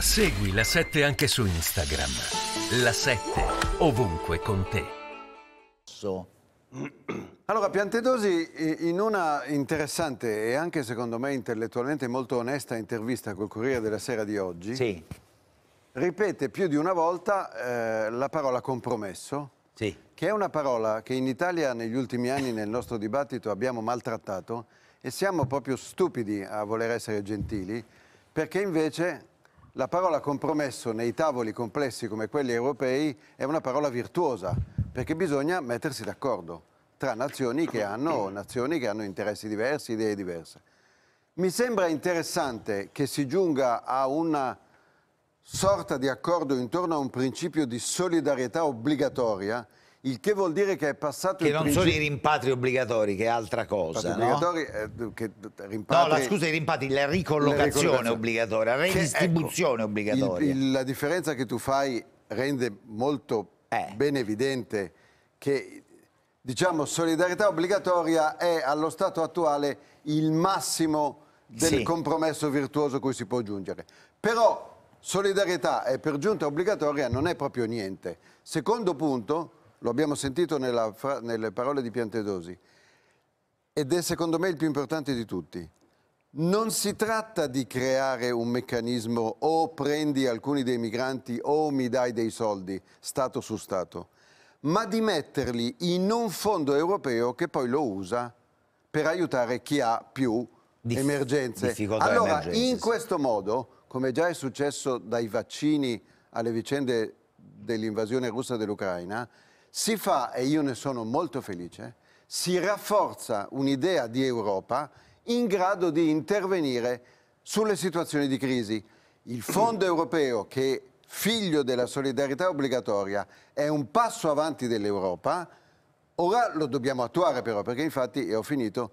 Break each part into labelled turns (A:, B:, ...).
A: Segui la 7 anche su Instagram. La 7 ovunque con te. Allora, Piantedosi, in una interessante e anche secondo me intellettualmente molto onesta intervista col Corriere della Sera di oggi, sì. ripete più di una volta eh, la parola compromesso, sì. che è una parola che in Italia negli ultimi anni nel nostro dibattito abbiamo maltrattato e siamo proprio stupidi a voler essere gentili, perché invece la parola compromesso nei tavoli complessi come quelli europei è una parola virtuosa, perché bisogna mettersi d'accordo tra nazioni che, hanno, nazioni che hanno interessi diversi, idee diverse. Mi sembra interessante che si giunga a una sorta di accordo intorno a un principio di solidarietà obbligatoria il che vuol dire che è passato... Che non principio... sono i rimpatri obbligatori, che è altra cosa, no? Obbligatori, eh, che, rimpatri... No, la, scusa, i rimpatri, la ricollocazione obbligatoria, la ecco, redistribuzione ecco, obbligatoria. Il, il, la differenza che tu fai rende molto eh. ben evidente che, diciamo, solidarietà obbligatoria è allo stato attuale il massimo del sì. compromesso virtuoso cui si può giungere. Però solidarietà e per giunta obbligatoria non è proprio niente. Secondo punto, lo abbiamo sentito nella, nelle parole di Piantedosi, ed è secondo me il più importante di tutti. Non si tratta di creare un meccanismo o prendi alcuni dei migranti o mi dai dei soldi, Stato su Stato, ma di metterli in un fondo europeo che poi lo usa per aiutare chi ha più Dif emergenze. Allora, emergenze, in questo modo, come già è successo dai vaccini alle vicende dell'invasione russa dell'Ucraina, si fa, e io ne sono molto felice, si rafforza un'idea di Europa in grado di intervenire sulle situazioni di crisi. Il fondo europeo, che è figlio della solidarietà obbligatoria, è un passo avanti dell'Europa, ora lo dobbiamo attuare però, perché infatti, e ho finito,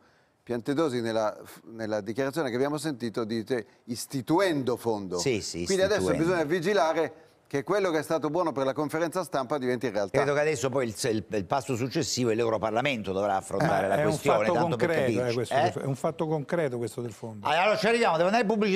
A: Piantedosi nella, nella, dichiarazione che abbiamo sentito dite istituendo fondo. Sì, sì, Quindi istituendo. adesso bisogna vigilare che quello che è stato buono per la conferenza stampa diventi realtà. Credo che adesso poi il, il, il passo successivo è l'Europarlamento dovrà affrontare eh, la questione. Un fatto concreto, eh, questo, eh? È un fatto concreto questo del fondo. Allora ci arriviamo, devo andare in pubblicità.